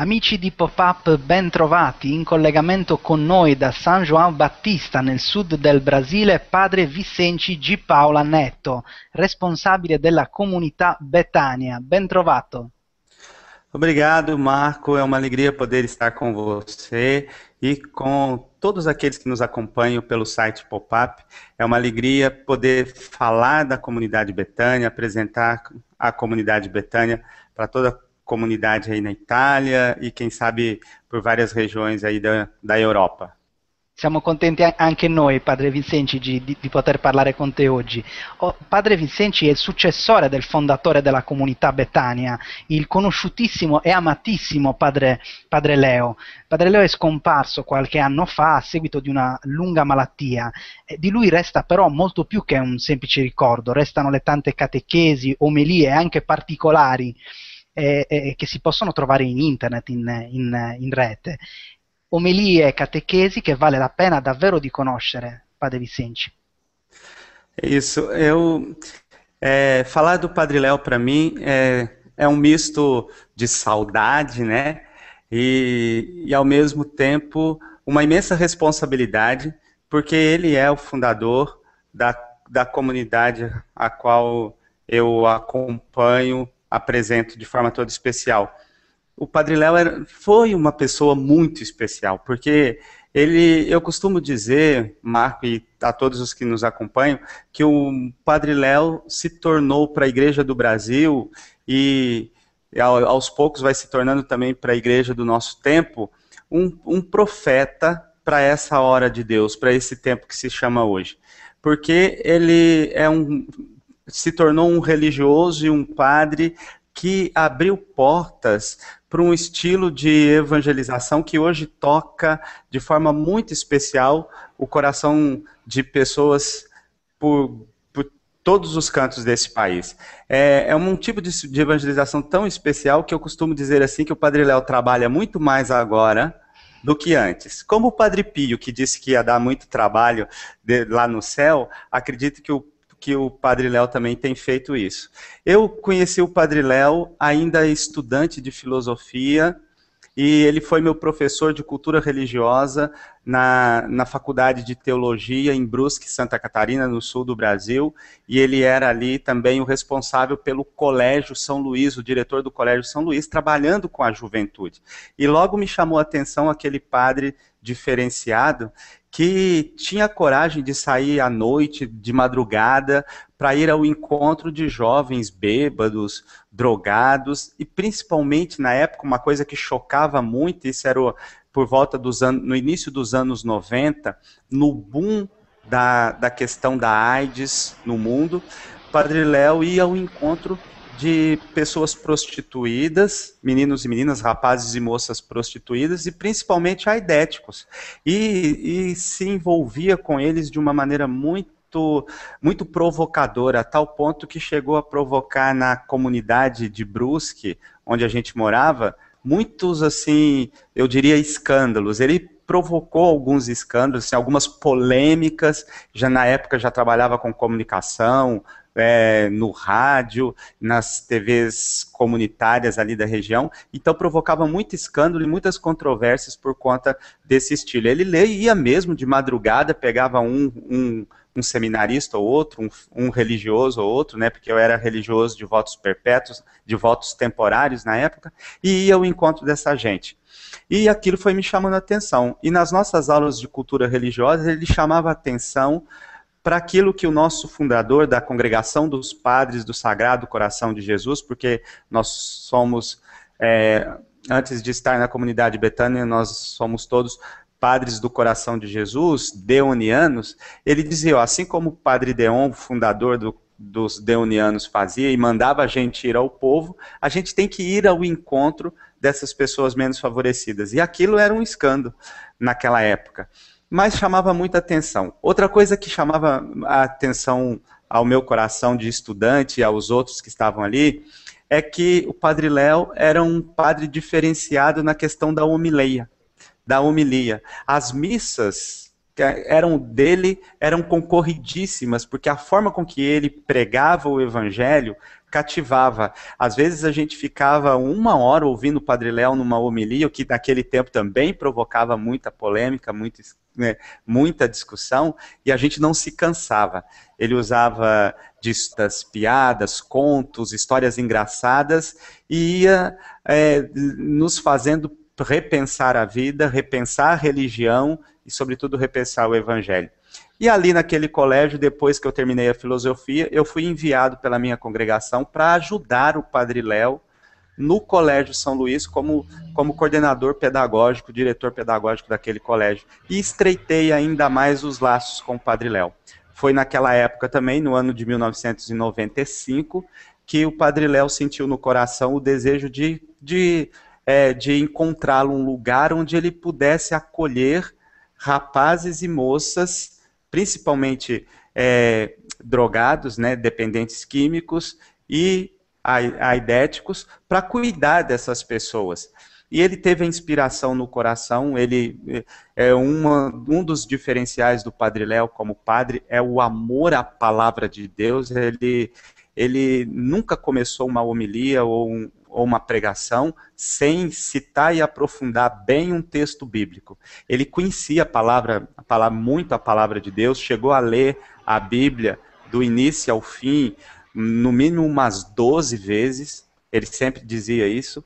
Amici di Pop-Up, ben trovati in collegamento con noi da San João Battista nel sud del Brasile, padre Vicenci G. Paola Netto, responsabile della comunità Betania. Ben trovato. Obrigado, Marco. É uma alegria poder estar com você e com todos aqueles que nos acompanham pelo site Pop-Up. É uma alegria poder falar da comunidade Betânia, apresentar a comunidade Betânia para toda a comunidade aí na Itália e quem sabe por várias regiões aí da, da Europa. Siamo contenti anche noi, Padre Vincenzi, di, di, poter parlare con te oggi. Oh, padre Vincenzi è il successore del fondatore della comunità Betania, il conosciutissimo e amatissimo padre, padre, Leo. Padre Leo è scomparso qualche anno fa a seguito di una lunga malattia. Eh, di lui resta però molto più che un semplice ricordo, restano le tante catechesi, omelie, e anche particolari Eh, eh, che si possono trovare in internet, in, in, in rete. Omelie e catechesi che vale la pena davvero di conoscere, Padre Vicente. Isso, eu é, falar do Padre Léo para mim é, é um misto de saudade, né? E, e ao mesmo tempo uma imensa responsabilidade, porque ele é o fundador da, da comunidade a qual eu acompanho apresento de forma toda especial. O Padre Léo era, foi uma pessoa muito especial, porque ele, eu costumo dizer, Marco, e a todos os que nos acompanham, que o Padre Léo se tornou para a Igreja do Brasil e aos poucos vai se tornando também para a Igreja do nosso tempo, um, um profeta para essa hora de Deus, para esse tempo que se chama hoje. Porque ele é um, se tornou um religioso e um padre que abriu portas para um estilo de evangelização que hoje toca de forma muito especial o coração de pessoas por, por todos os cantos desse país. É, é um tipo de, de, evangelização tão especial que eu costumo dizer assim que o Padre Léo trabalha muito mais agora do que antes. Como o Padre Pio, que disse que ia dar muito trabalho de, lá no céu, acredito que o que o Padre Léo também tem feito isso. Eu conheci o Padre Léo ainda estudante de filosofia e ele foi meu professor de cultura religiosa na, na Faculdade de Teologia em Brusque, Santa Catarina, no sul do Brasil, e ele era ali também o responsável pelo Colégio São Luís, o diretor do Colégio São Luís, trabalhando com a juventude. E logo me chamou a atenção aquele padre diferenciado que tinha coragem de sair à noite, de madrugada, para ir ao encontro de jovens bêbados, drogados, e principalmente na época, uma coisa que chocava muito, isso era o, por volta dos anos, no início dos anos 90, no boom da, da questão da AIDS no mundo, Padre Léo ia ao encontro de pessoas prostituídas, meninos e meninas, rapazes e moças prostituídas, e principalmente aidéticos. E, e se envolvia com eles de uma maneira muito muito, provocadora, a tal ponto que chegou a provocar na comunidade de Brusque, onde a gente morava, muitos, assim, eu diria, escândalos. Ele provocou alguns escândalos, assim, algumas polêmicas, já na época já trabalhava com comunicação, é, no rádio, nas TVs comunitárias ali da região, então provocava muito escândalo e muitas controvérsias por conta desse estilo. Ele leia mesmo de madrugada, pegava um, um, um seminarista ou outro, um, um, religioso ou outro, né, porque eu era religioso de votos perpétuos, de votos temporários na época, e ia ao encontro dessa gente. E aquilo foi me chamando a atenção. E nas nossas aulas de cultura religiosa, ele chamava a atenção para aquilo que o nosso fundador da Congregação dos Padres do Sagrado Coração de Jesus, porque nós somos, é, antes de estar na comunidade Betânia, nós somos todos padres do coração de Jesus, deonianos, ele dizia, ó, assim como o padre Deon, fundador do, dos deonianos, fazia e mandava a gente ir ao povo, a gente tem que ir ao encontro dessas pessoas menos favorecidas. E aquilo era um escândalo naquela época mas chamava muita atenção. Outra coisa que chamava a atenção ao meu coração de estudante e aos outros que estavam ali é que o padre Léo era um padre diferenciado na questão da homileia, Da homilia. As missas eram dele eram concorridíssimas, porque a forma com que ele pregava o evangelho cativava. Às vezes a gente ficava uma hora ouvindo o Padre Léo numa homilia, o que naquele tempo também provocava muita polêmica, muito, né, muita discussão, e a gente não se cansava. Ele usava distas, piadas, contos, histórias engraçadas, e ia é, nos fazendo repensar a vida, repensar a religião e, sobretudo, repensar o evangelho. E ali naquele colégio, depois que eu terminei a filosofia, eu fui enviado pela minha congregação para ajudar o Padre Léo no Colégio São Luís como, como coordenador pedagógico, diretor pedagógico daquele colégio. E estreitei ainda mais os laços com o Padre Léo. Foi naquela época também, no ano de 1995, que o Padre Léo sentiu no coração o desejo de, de é, de encontrá-lo um lugar onde ele pudesse acolher rapazes e moças, principalmente é, drogados, né, dependentes químicos e aidéticos, para cuidar dessas pessoas. E ele teve a inspiração no coração, ele é, é uma, um dos diferenciais do Padre Léo como padre é o amor à palavra de Deus, ele ele nunca começou uma homilia ou um, ou uma pregação sem citar e aprofundar bem um texto bíblico. Ele conhecia a palavra, a palavra muito a palavra de Deus, chegou a ler a Bíblia do início ao fim, no mínimo umas 12 vezes, ele sempre dizia isso,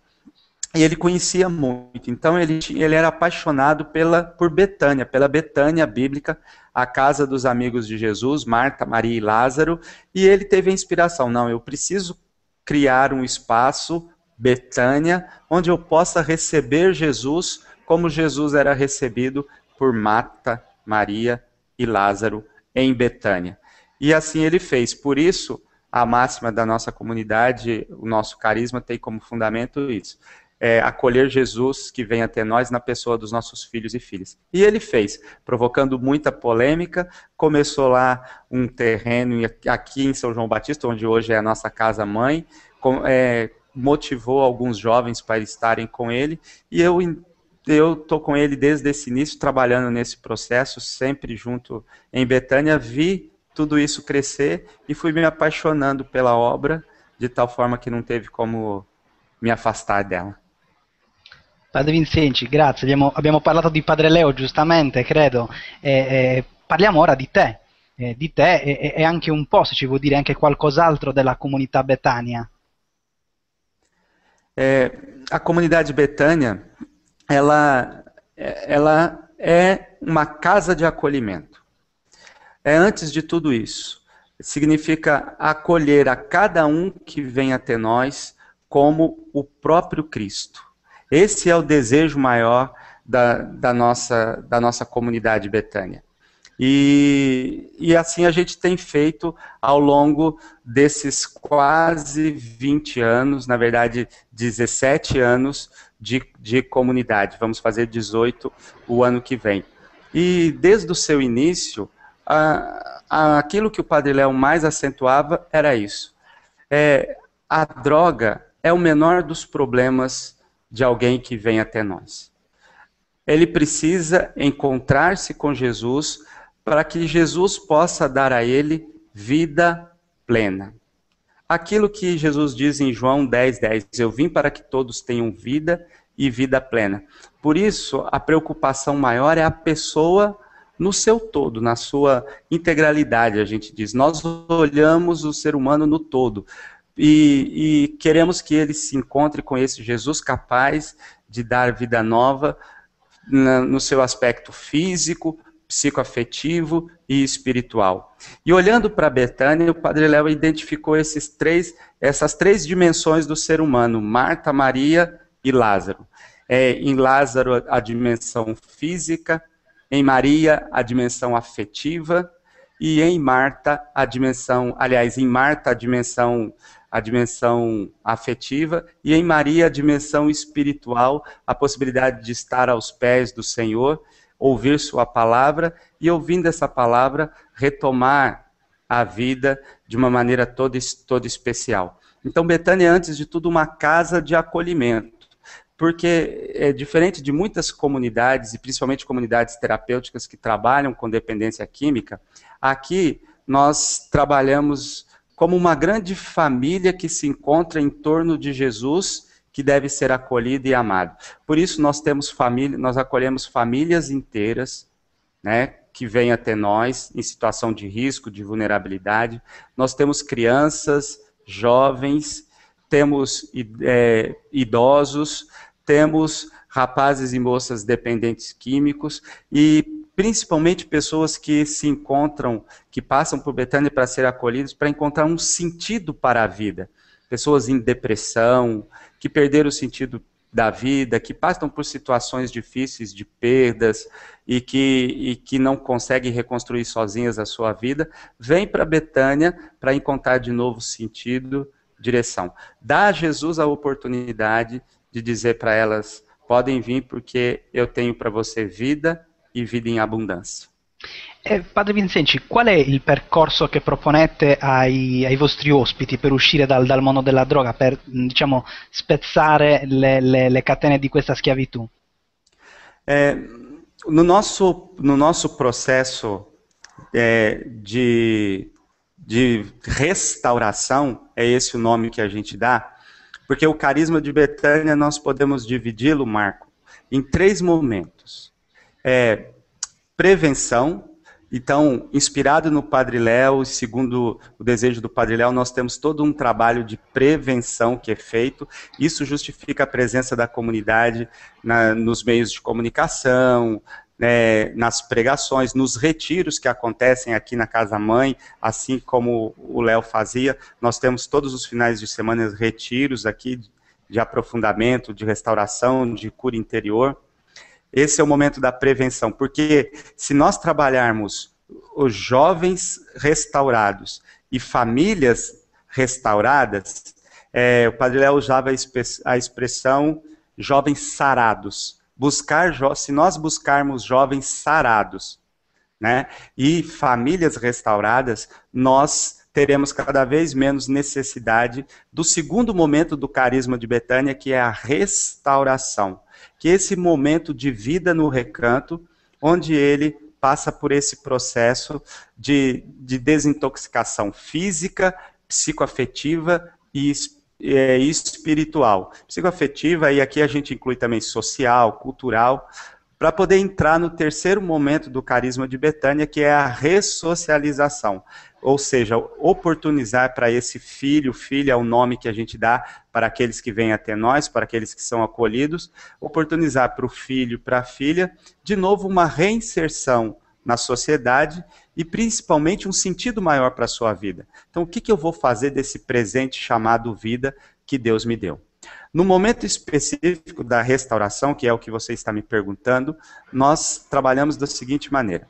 e ele conhecia muito. Então ele, ele era apaixonado pela, por Betânia, pela Betânia bíblica, a casa dos amigos de Jesus, Marta, Maria e Lázaro, e ele teve a inspiração, não, eu preciso criar um espaço Betânia, onde eu possa receber Jesus como Jesus era recebido por Marta, Maria e Lázaro em Betânia. E assim ele fez. Por isso, a máxima da nossa comunidade, o nosso carisma tem como fundamento isso. É, acolher Jesus que vem até nós na pessoa dos nossos filhos e filhas. E ele fez, provocando muita polêmica. Começou lá um terreno aqui em São João Batista, onde hoje é a nossa casa mãe, com, é, motivou alguns jovens para estarem com ele, e eu eu tô com ele desde esse início, trabalhando nesse processo, sempre junto em Betânia, vi tudo isso crescer e fui me apaixonando pela obra, de tal forma que não teve como me afastar dela. Padre Vincenzi, grazie. Abbiamo, abbiamo, parlato di Padre Leo, giustamente, credo. parliamo ora di te, eh, di te e, e, anche un po', se ci vuol dire, anche qualcos'altro della comunità Betania. É, a comunidade Betânia, ela, é, ela é uma casa de acolhimento. É antes de tudo isso. Significa acolher a cada um que vem até nós como o próprio Cristo. Esse é o desejo maior da, da, nossa, da nossa comunidade Betânia. E, e assim a gente tem feito ao longo desses quase 20 anos, na verdade 17 anos de, de comunidade. Vamos fazer 18 o ano que vem. E desde o seu início, a, a, aquilo que o Padre Léo mais acentuava era isso. É, a droga é o menor dos problemas de alguém que vem até nós. Ele precisa encontrar-se com Jesus para que Jesus possa dar a ele vida plena. Aquilo que Jesus diz em João 10, 10, eu vim para que todos tenham vida e vida plena. Por isso, a preocupação maior é a pessoa no seu todo, na sua integralidade, a gente diz. Nós olhamos o ser humano no todo e, e queremos que ele se encontre com esse Jesus capaz de dar vida nova no seu aspecto físico, psicoafetivo e espiritual. E olhando para Betânia, o Padre Léo identificou esses três, essas três dimensões do ser humano: Marta, Maria e Lázaro. É, em Lázaro, a dimensão física, em Maria, a dimensão afetiva, e em Marta, a dimensão, aliás, em Marta, a dimensão a dimensão afetiva e em Maria a dimensão espiritual, a possibilidade de estar aos pés do Senhor, ouvir sua palavra e, ouvindo essa palavra, retomar a vida de uma maneira toda, toda especial. Então, Betânia é, antes de tudo, uma casa de acolhimento porque é diferente de muitas comunidades, e principalmente comunidades terapêuticas que trabalham com dependência química, aqui nós trabalhamos como uma grande família que se encontra em torno de Jesus que deve ser acolhido e amado. Por isso nós temos família, nós acolhemos famílias inteiras, né, que vêm até nós em situação de risco, de vulnerabilidade. Nós temos crianças, jovens, temos é, idosos, temos rapazes e moças dependentes químicos e principalmente pessoas que se encontram, que passam por Betânia para ser acolhidos, para encontrar um sentido para a vida pessoas em depressão, que perderam o sentido da vida, que passam por situações difíceis de perdas e que, e que não conseguem reconstruir sozinhas a sua vida, vem para Betânia para encontrar de novo sentido, direção. Dá a Jesus a oportunidade de dizer para elas: podem vir porque eu tenho para você vida e vida em abundância. Eh, padre Vincenzi, qual è il percorso che proponete ai, ai vostri ospiti per uscire dal, dal, mondo della droga, per mm, diciamo, spezzare le, le, le catene di questa schiavitù? Eh, no, nosso, no nosso processo eh, de, restauração, é esse o nome que a gente dá, porque o carisma de Betânia nós podemos dividi-lo, Marco, em três momentos. É, prevenção, então, inspirado no Padre Léo, segundo o desejo do Padre Léo, nós temos todo um trabalho de prevenção que é feito. Isso justifica a presença da comunidade na, nos meios de comunicação, né, nas pregações, nos retiros que acontecem aqui na Casa Mãe, assim como o Léo fazia. Nós temos todos os finais de semana retiros aqui de aprofundamento, de restauração, de cura interior. Esse é o momento da prevenção, porque se nós trabalharmos os jovens restaurados e famílias restauradas, é, o Padre Léo usava a expressão jovens sarados. Buscar se nós buscarmos jovens sarados, né, e famílias restauradas, nós teremos cada vez menos necessidade do segundo momento do carisma de Betânia, que é a restauração que esse momento de vida no recanto, onde ele passa por esse processo de, de desintoxicação física, psicoafetiva e é, espiritual. Psicoafetiva, e aqui a gente inclui também social, cultural, para poder entrar no terceiro momento do carisma de Betânia, que é a ressocialização, ou seja, oportunizar para esse filho, filha é o nome que a gente dá para aqueles que vêm até nós, para aqueles que são acolhidos, oportunizar para o filho, para a filha, de novo uma reinserção na sociedade e principalmente um sentido maior para a sua vida. Então, o que, que eu vou fazer desse presente chamado vida que Deus me deu? No momento específico da restauração, que é o que você está me perguntando, nós trabalhamos da seguinte maneira.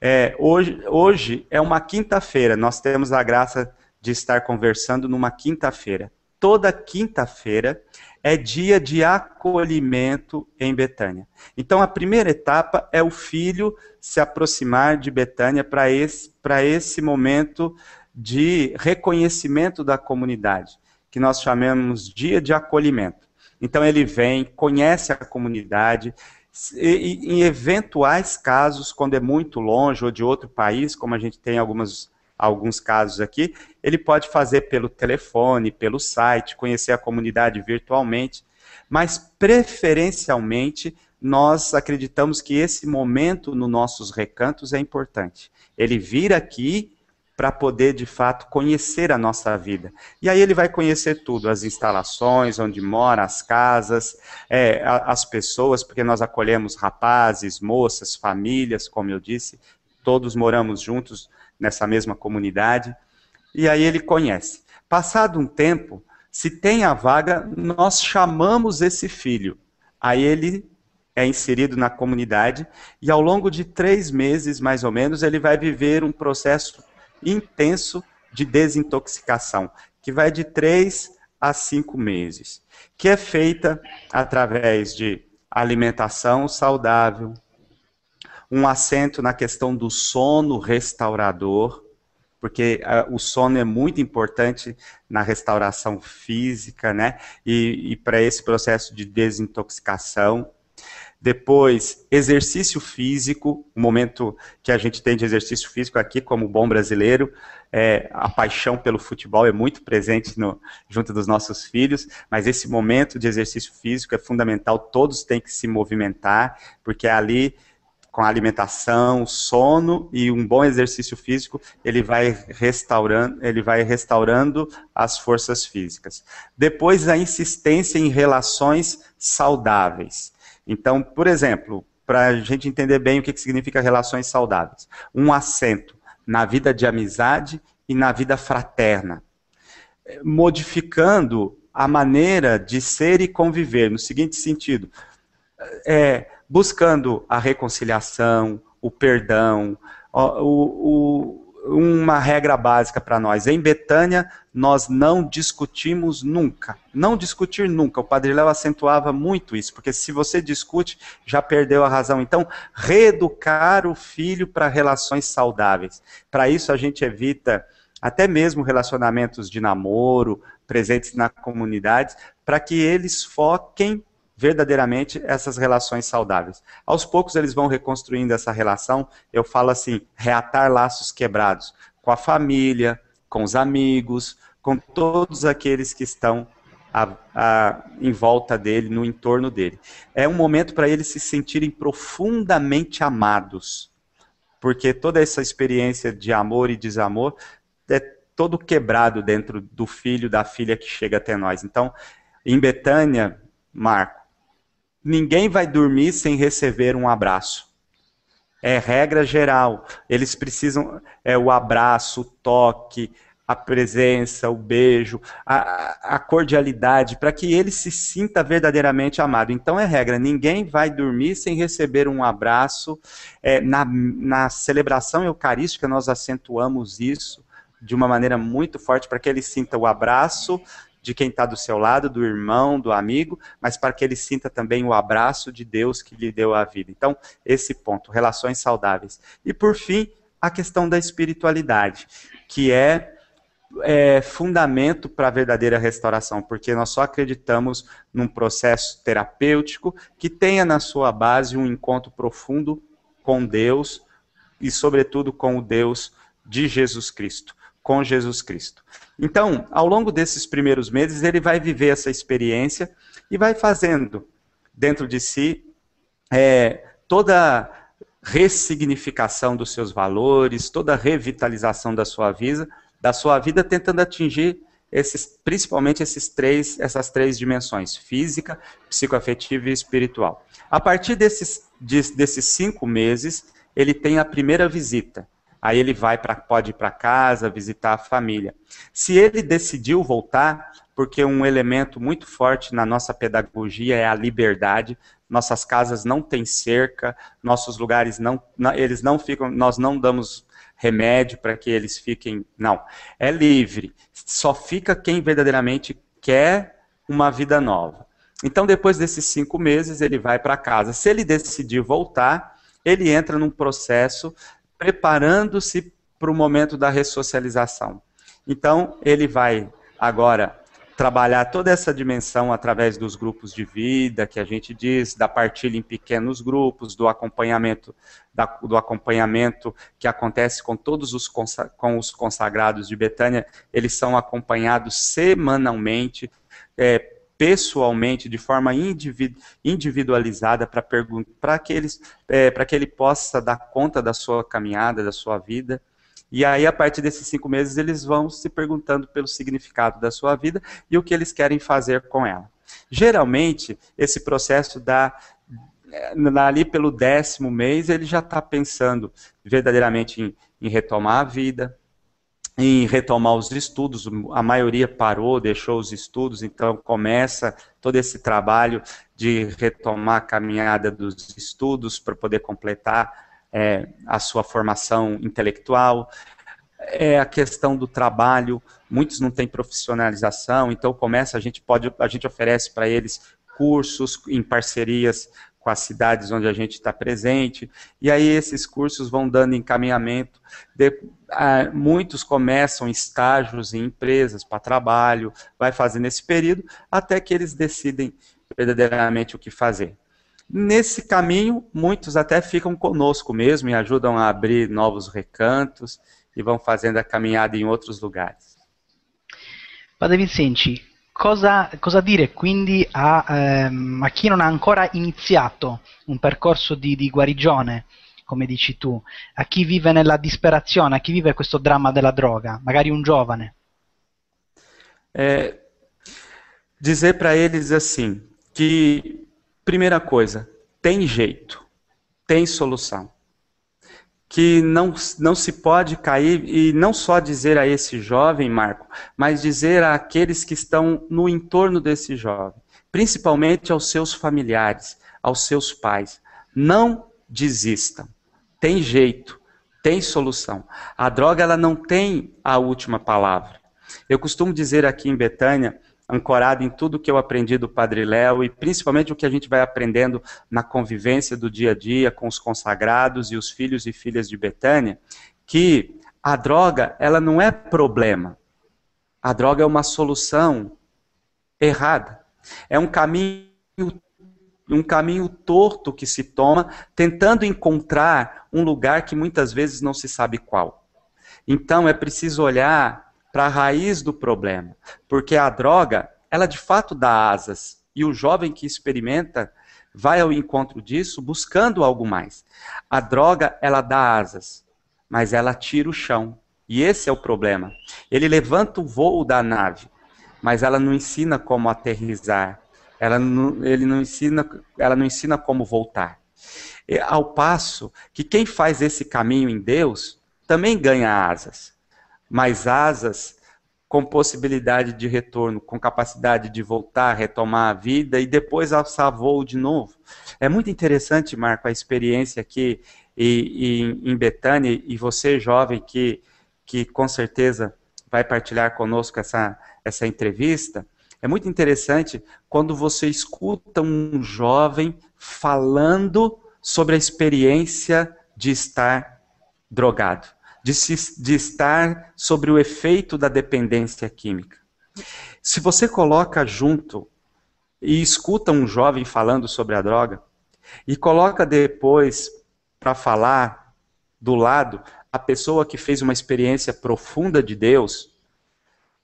É, hoje, hoje é uma quinta-feira, nós temos a graça de estar conversando numa quinta-feira. Toda quinta-feira é dia de acolhimento em Betânia. Então, a primeira etapa é o filho se aproximar de Betânia para esse, esse momento de reconhecimento da comunidade que nós chamamos dia de acolhimento. Então ele vem, conhece a comunidade, e, em eventuais casos, quando é muito longe ou de outro país, como a gente tem algumas, alguns casos aqui, ele pode fazer pelo telefone, pelo site, conhecer a comunidade virtualmente, mas preferencialmente nós acreditamos que esse momento nos nossos recantos é importante. Ele vir aqui para poder de fato conhecer a nossa vida. E aí ele vai conhecer tudo: as instalações, onde mora, as casas, é, as pessoas, porque nós acolhemos rapazes, moças, famílias, como eu disse, todos moramos juntos nessa mesma comunidade. E aí ele conhece. Passado um tempo, se tem a vaga, nós chamamos esse filho. Aí ele é inserido na comunidade e ao longo de três meses, mais ou menos, ele vai viver um processo intenso de desintoxicação, que vai de 3 a 5 meses, que é feita através de alimentação saudável, um acento na questão do sono restaurador, porque uh, o sono é muito importante na restauração física, né? E, e para esse processo de desintoxicação. Depois, exercício físico, o momento que a gente tem de exercício físico aqui, como bom brasileiro, é, a paixão pelo futebol é muito presente no, junto dos nossos filhos, mas esse momento de exercício físico é fundamental, todos têm que se movimentar, porque ali, com a alimentação, sono e um bom exercício físico, ele vai restaurando, ele vai restaurando as forças físicas. Depois, a insistência em relações saudáveis então, por exemplo, para a gente entender bem o que, que significa relações saudáveis, um assento na vida de amizade e na vida fraterna, eh, modificando a maneira de ser e conviver, no seguinte sentido: é, buscando a reconciliação, o perdão, o, o, uma regra básica para nós. Em Betânia, nós não discutimos nunca. Não discutir nunca. O Padre Léo acentuava muito isso, porque se você discute, já perdeu a razão. Então, reeducar o filho para relações saudáveis. Para isso, a gente evita até mesmo relacionamentos de namoro, presentes na comunidade, para que eles foquem verdadeiramente essas relações saudáveis. Aos poucos eles vão reconstruindo essa relação, eu falo assim, reatar laços quebrados com a família, com os amigos, com todos aqueles que estão a, a, em volta dele, no entorno dele. É um momento para eles se sentirem profundamente amados, porque toda essa experiência de amor e desamor é todo quebrado dentro do filho, da filha que chega até nós. Então, em Betânia, Marco, Ninguém vai dormir sem receber um abraço. É regra geral. Eles precisam é o abraço, o toque, a presença, o beijo, a, a cordialidade, para que ele se sinta verdadeiramente amado. Então é regra, ninguém vai dormir sem receber um abraço. É, na, na celebração eucarística nós acentuamos isso de uma maneira muito forte para que ele sinta o abraço de quem está do seu lado, do irmão, do amigo, mas para que ele sinta também o abraço de Deus que lhe deu a vida. Então, esse ponto, relações saudáveis. E por fim, a questão da espiritualidade, que é, é fundamento para a verdadeira restauração, porque nós só acreditamos num processo terapêutico que tenha na sua base um encontro profundo com Deus e, sobretudo, com o Deus de Jesus Cristo com Jesus Cristo. Então, ao longo desses primeiros meses, ele vai viver essa experiência e vai fazendo dentro de si é, toda ressignificação dos seus valores, toda revitalização da sua vida, da sua vida tentando atingir esses, principalmente esses três, essas três dimensões, física, psicoafetiva e espiritual. A partir desses, de, desses cinco meses, ele tem a primeira visita, Aí ele vai para pode ir para casa visitar a família. Se ele decidiu voltar, porque um elemento muito forte na nossa pedagogia é a liberdade. Nossas casas não têm cerca, nossos lugares não, não eles não ficam, nós não damos remédio para que eles fiquem, não. É livre. Só fica quem verdadeiramente quer uma vida nova. Então, depois desses cinco meses, ele vai para casa. Se ele decidir voltar, ele entra num processo preparando-se para o momento da ressocialização. Então, ele vai agora trabalhar toda essa dimensão através dos grupos de vida que a gente diz, da partilha em pequenos grupos, do acompanhamento, da, do acompanhamento que acontece com todos os, consa, com os consagrados de Betânia, eles são acompanhados semanalmente é, pessoalmente, de forma individualizada, para que, eles, é, que ele possa dar conta da sua caminhada, da sua vida. E aí, a partir desses cinco meses, eles vão se perguntando pelo significado da sua vida e o que eles querem fazer com ela. Geralmente, esse processo dá é, ali pelo décimo mês, ele já está pensando verdadeiramente em, em retomar a vida, em retomar os estudos, a maioria parou, deixou os estudos, então começa todo esse trabalho de retomar a caminhada dos estudos para poder completar é, a sua formação intelectual, é a questão do trabalho, muitos não têm profissionalização, então começa, a gente pode, a gente oferece para eles cursos em parcerias com as cidades onde a gente está presente. E aí esses cursos vão dando encaminhamento. De, ah, muitos começam estágios em empresas para trabalho, vai fazendo esse período, até que eles decidem verdadeiramente o que fazer. Nesse caminho, muitos até ficam conosco mesmo e ajudam a abrir novos recantos e vão fazendo a caminhada em outros lugares. Padre Vicente, Cosa, cosa, dire quindi a, ehm, a, chi non ha ancora iniziato un percorso di, di, guarigione, come dici tu, a chi vive nella disperazione, a chi vive questo dramma della droga, magari un giovane? É, eh, dizer para eles assim, que, primeira coisa, tem jeito, tem solução. que não, não se pode cair, e não só dizer a esse jovem, Marco, mas dizer àqueles que estão no entorno desse jovem, principalmente aos seus familiares, aos seus pais. Não desistam. Tem jeito, tem solução. A droga ela não tem a última palavra. Eu costumo dizer aqui em Betânia ancorado em tudo que eu aprendi do Padre Léo e principalmente o que a gente vai aprendendo na convivência do dia a dia com os consagrados e os filhos e filhas de Betânia, que a droga, ela não é problema. A droga é uma solução errada. É um caminho um caminho torto que se toma, tentando encontrar um lugar que muitas vezes não se sabe qual. Então é preciso olhar para a raiz do problema, porque a droga, ela de fato dá asas, e o jovem que experimenta vai ao encontro disso buscando algo mais. A droga, ela dá asas, mas ela tira o chão. E esse é o problema. Ele levanta o voo da nave, mas ela não ensina como aterrizar. Ela não, ele não ensina, ela não ensina como voltar. E, ao passo que quem faz esse caminho em Deus também ganha asas mais asas com possibilidade de retorno, com capacidade de voltar, retomar a vida e depois alçar voo de novo. É muito interessante, Marco, a experiência aqui e, e, em Betânia e você, jovem, que, que com certeza vai partilhar conosco essa, essa entrevista. É muito interessante quando você escuta um jovem falando sobre a experiência de estar drogado de, se, de estar sobre o efeito da dependência química. Se você coloca junto e escuta um jovem falando sobre a droga, e coloca depois para falar do lado a pessoa que fez uma experiência profunda de Deus,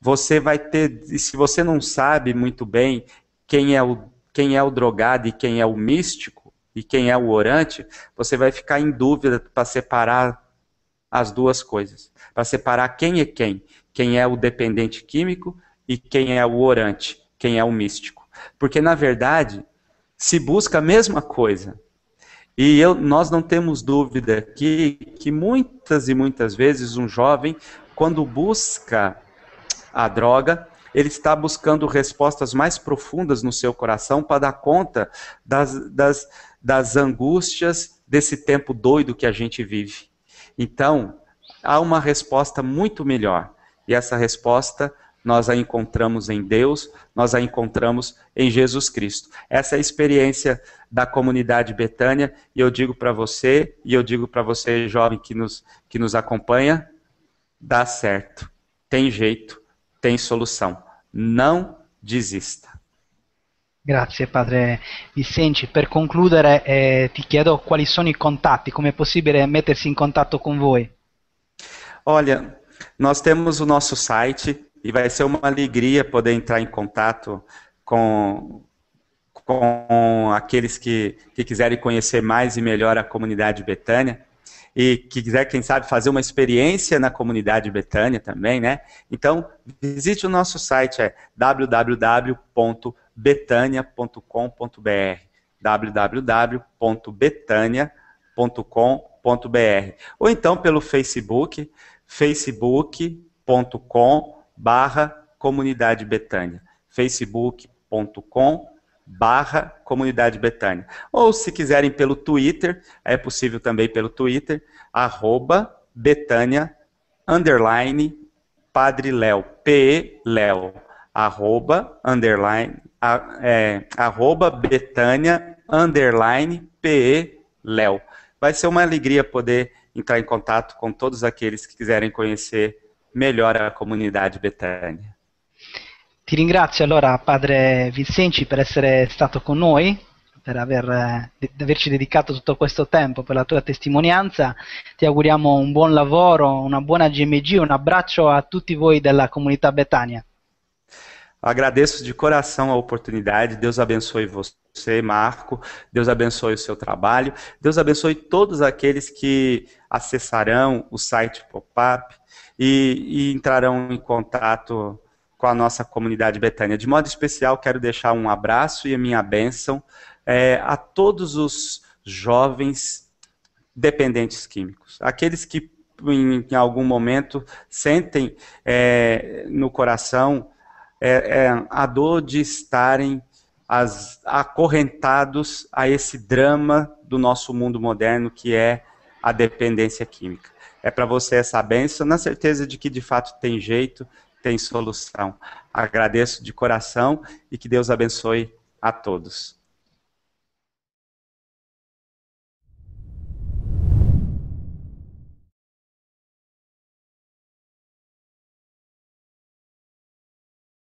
você vai ter, se você não sabe muito bem quem é o, quem é o drogado e quem é o místico, e quem é o orante, você vai ficar em dúvida para separar as duas coisas, para separar quem é quem, quem é o dependente químico e quem é o orante, quem é o místico. Porque, na verdade, se busca a mesma coisa. E eu, nós não temos dúvida que, que muitas e muitas vezes um jovem, quando busca a droga, ele está buscando respostas mais profundas no seu coração para dar conta das, das, das angústias desse tempo doido que a gente vive. Então, há uma resposta muito melhor. E essa resposta nós a encontramos em Deus, nós a encontramos em Jesus Cristo. Essa é a experiência da comunidade Betânia, e eu digo para você, e eu digo para você, jovem que nos, que nos acompanha, dá certo, tem jeito, tem solução. Não desista. Grazie padre Vicente. Per concludere eh, ti chiedo quali sono i contatti, come è possibile mettersi in contatto con voi? Olha, nós temos o nosso site e vai ser uma alegria poder entrar em contato com, com aqueles que, que quiserem conhecer mais e melhor a comunidade Betânia e que quiser, quem sabe, fazer uma experiência na comunidade Betânia também, né? Então, visite o nosso site, é www.betânia.com betania.com.br www.betania.com.br ou então pelo Facebook facebook.com barra comunidade betânia facebook.com barra comunidade betânia ou se quiserem pelo Twitter é possível também pelo Twitter arroba betânia underline padre Léo, P Léo, arroba, underline, é, arroba Betânia underline PE Léo. Vai ser uma alegria poder entrar em contato com todos aqueles que quiserem conhecer melhor a comunidade Betânia. Ti ringrazio allora Padre Vincenzi per essere stato con noi, per aver, eh, averci dedicato tutto questo tempo, per la tua testimonianza. Ti auguriamo un buon lavoro, una buona GMG, un abbraccio a tutti voi della comunità Betania. Agradeço de coração a oportunidade. Deus abençoe você, Marco. Deus abençoe o seu trabalho. Deus abençoe todos aqueles que acessarão o site Popup e, e entrarão em contato com a nossa comunidade Betânia. De modo especial, quero deixar um abraço e a minha bênção é, a todos os jovens dependentes químicos, aqueles que em, em algum momento sentem é, no coração é, é a dor de estarem as, acorrentados a esse drama do nosso mundo moderno que é a dependência química. É para você essa benção, na certeza de que de fato tem jeito, tem solução. Agradeço de coração e que Deus abençoe a todos.